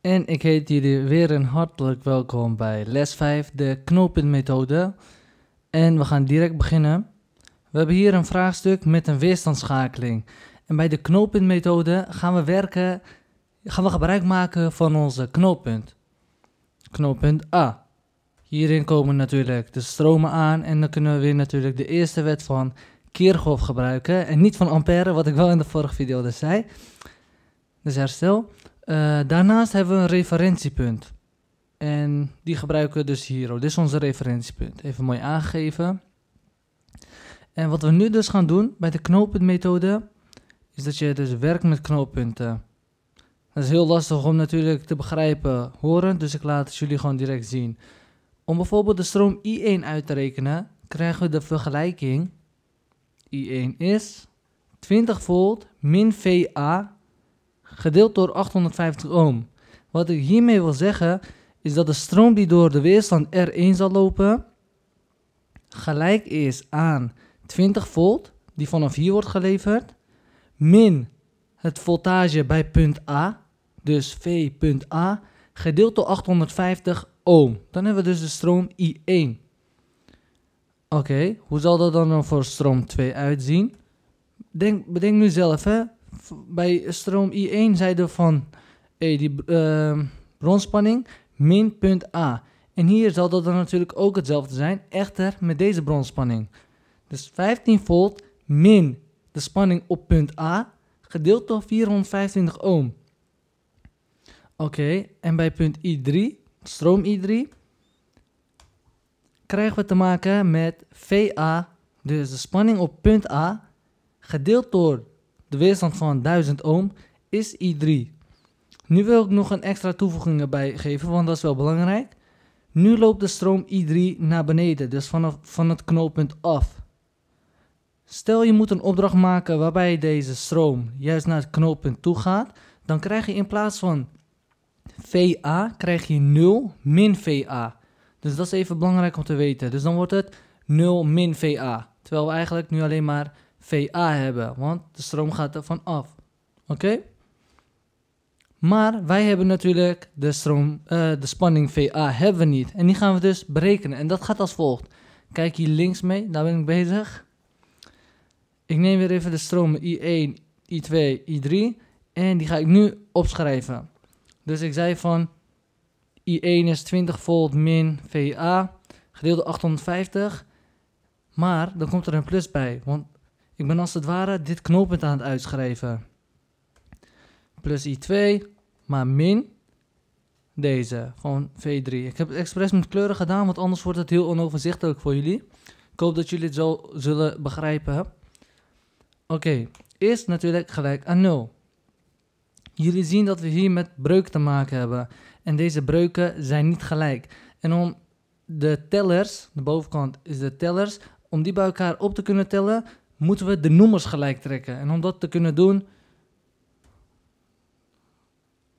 En ik heet jullie weer een hartelijk welkom bij les 5, de knooppuntmethode. En we gaan direct beginnen. We hebben hier een vraagstuk met een weerstandsschakeling. En bij de knooppuntmethode gaan we werken, gaan we gebruik maken van onze knooppunt. Knooppunt A. Hierin komen natuurlijk de stromen aan en dan kunnen we weer natuurlijk de eerste wet van Kirchhoff gebruiken. En niet van ampère, wat ik wel in de vorige video dus zei. Dus herstel. Eh, daarnaast hebben we een referentiepunt. En die gebruiken we dus hier. dit is onze referentiepunt. Even mooi aangegeven. En wat we nu dus gaan doen bij de knooppuntmethode, is dat je dus werkt met knooppunten. Dat is heel lastig om natuurlijk te begrijpen horen, dus ik laat het jullie gewoon direct zien. Om bijvoorbeeld de stroom I1 uit te rekenen, krijgen we de vergelijking. I1 is 20 volt min VA gedeeld door 850 ohm. Wat ik hiermee wil zeggen is dat de stroom die door de weerstand R1 zal lopen gelijk is aan 20 volt die vanaf hier wordt geleverd min het voltage bij punt A, dus V punt A, gedeeld door 850 ohm. Dan hebben we dus de stroom I1. Oké, hoe zal dat dan voor stroom 2 uitzien? Denk, bedenk nu zelf, hè? bij stroom I1 zeiden van die ehm, bronspanning min punt A. En hier zal dat dan natuurlijk ook hetzelfde zijn, echter met deze bronspanning. Dus 15 volt min de spanning op punt A gedeeld door 425 ohm. Oké, en bij punt I3, stroom I3, krijgen we te maken met VA, dus de spanning op punt A, gedeeld door de weerstand van 1000 ohm is I3. Nu wil ik nog een extra toevoeging erbij geven, want dat is wel belangrijk. Nu loopt de stroom I3 naar beneden, dus vanaf van het knooppunt af. Stel je moet een opdracht maken waarbij deze stroom juist naar het knooppunt toe gaat, dan krijg je in plaats van VA krijg je 0 VA. Dus dat is even belangrijk om te weten. Dus dan wordt het 0 min VA, terwijl we eigenlijk nu alleen maar VA hebben, want de stroom gaat er van af. Oké? Maar wij hebben natuurlijk de, stroom, eh, de spanning VA hebben niet. En die gaan we dus berekenen. En dat gaat als volgt. Kijk hier links mee, daar ben ik bezig. Ik neem weer even de stromen I1, I2, I3. En die ga ik nu opschrijven. Dus ik zei van I1 is 20 volt min VA gedeeld door 850. Maar dan komt er een plus bij, want ik ben als het ware dit knooppunt aan het uitschrijven. Plus i2, maar min deze. Gewoon v3. Ik heb het expres met kleuren gedaan, want anders wordt het heel onoverzichtelijk voor jullie. Ik hoop dat jullie het zo zullen begrijpen. Oké, eerst natuurlijk gelijk aan 0. Jullie zien dat we hier met breuk te maken hebben. En deze breuken zijn niet gelijk. En om de tellers, de bovenkant is de tellers, om die bij elkaar op te kunnen tellen, moeten we de noemers gelijk trekken. En om dat te kunnen doen,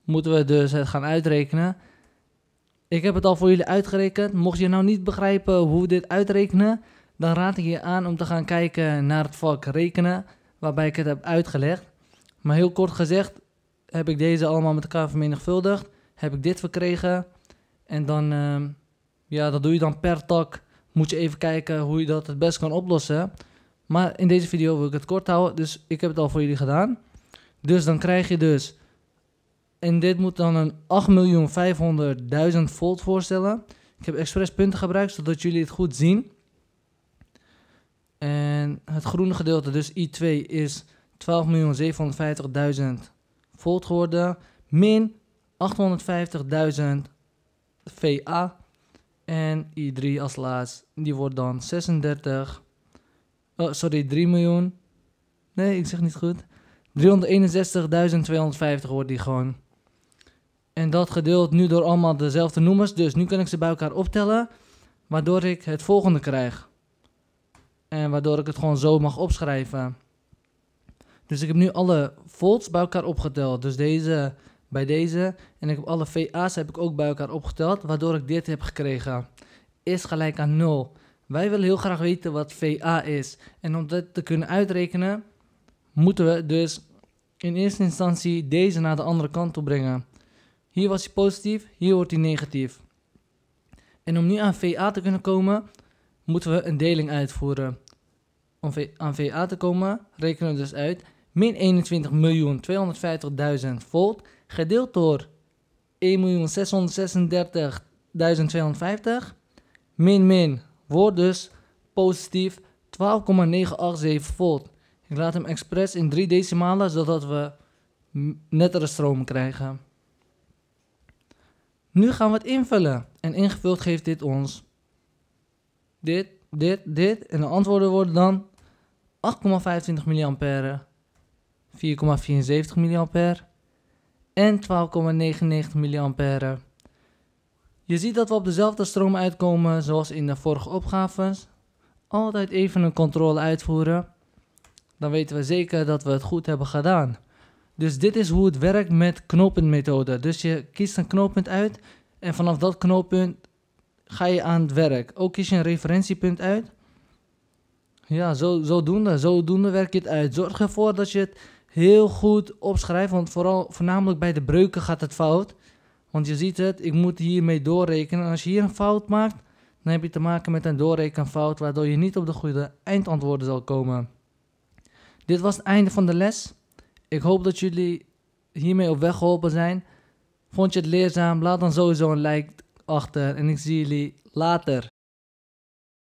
moeten we dus het gaan uitrekenen. Ik heb het al voor jullie uitgerekend. Mocht je nou niet begrijpen hoe we dit uitrekenen, dan raad ik je aan om te gaan kijken naar het vak rekenen, waarbij ik het heb uitgelegd. Maar heel kort gezegd, heb ik deze allemaal met elkaar vermenigvuldigd, heb ik dit verkregen. En dan, ehm, ja, dat doe je dan per tak. Moet je even kijken hoe je dat het best kan oplossen. Maar in deze video wil ik het kort houden, dus ik heb het al voor jullie gedaan. Dus dan krijg je dus, en dit moet dan een 8.500.000 volt voorstellen. Ik heb expres punten gebruikt, zodat jullie het goed zien. En het groene gedeelte, dus I2, is 12.750.000 volt geworden. Min 850.000 VA. En I3 als laatst, die wordt dan 36. Oh, sorry, 3 miljoen. Nee, ik zeg niet goed. 361.250 wordt die gewoon. En dat gedeeld nu door allemaal dezelfde noemers. Dus nu kan ik ze bij elkaar optellen. Waardoor ik het volgende krijg. En waardoor ik het gewoon zo mag opschrijven. Dus ik heb nu alle volts bij elkaar opgeteld. Dus deze bij deze. En ik heb alle VA's heb ik ook bij elkaar opgeteld. Waardoor ik dit heb gekregen. Is gelijk aan 0. Wij willen heel graag weten wat VA is. En om dat te kunnen uitrekenen, moeten we dus in eerste instantie deze naar de andere kant toe brengen. Hier was hij positief, hier wordt hij negatief. En om nu aan VA te kunnen komen, moeten we een deling uitvoeren. Om aan VA te komen, rekenen we dus uit min 21.250.000 volt gedeeld door 1.636.250 min min Wordt dus positief 12,987 volt. Ik laat hem expres in 3 decimalen, zodat we nettere stroom krijgen. Nu gaan we het invullen. En ingevuld geeft dit ons dit, dit, dit. En de antwoorden worden dan 8,25 mA, 4,74 mA en 12,99 mA. Je ziet dat we op dezelfde stroom uitkomen zoals in de vorige opgaves. Altijd even een controle uitvoeren. Dan weten we zeker dat we het goed hebben gedaan. Dus dit is hoe het werkt met knooppuntmethode. Dus je kiest een knooppunt uit en vanaf dat knooppunt ga je aan het werk. Ook kies je een referentiepunt uit. Ja, zo, zodoende, zodoende werk je het uit. Zorg ervoor dat je het heel goed opschrijft, want vooral, voornamelijk bij de breuken gaat het fout. Want je ziet het, ik moet hiermee doorrekenen. En als je hier een fout maakt, dan heb je te maken met een doorrekenfout, waardoor je niet op de goede eindantwoorden zal komen. Dit was het einde van de les. Ik hoop dat jullie hiermee op weg geholpen zijn. Vond je het leerzaam? Laat dan sowieso een like achter en ik zie jullie later.